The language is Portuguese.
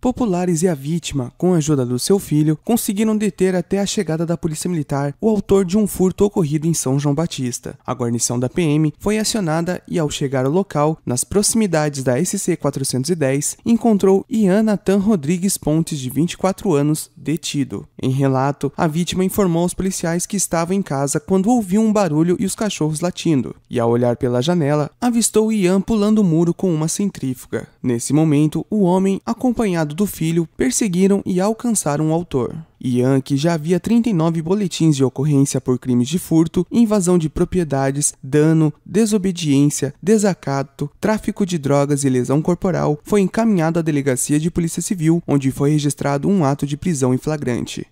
Populares e a vítima, com a ajuda do seu filho, conseguiram deter até a chegada da Polícia Militar o autor de um furto ocorrido em São João Batista. A guarnição da PM foi acionada e, ao chegar ao local, nas proximidades da SC-410, encontrou Ian Nathan Rodrigues Pontes, de 24 anos, detido. Em relato, a vítima informou aos policiais que estava em casa quando ouviu um barulho e os cachorros latindo, e ao olhar pela janela, avistou Ian pulando o muro com uma centrífuga. Nesse momento, o homem, acompanhado do filho, perseguiram e alcançaram o autor. Ian, que já havia 39 boletins de ocorrência por crimes de furto, invasão de propriedades, dano, desobediência, desacato, tráfico de drogas e lesão corporal, foi encaminhado à delegacia de polícia civil, onde foi registrado um ato de prisão em flagrante.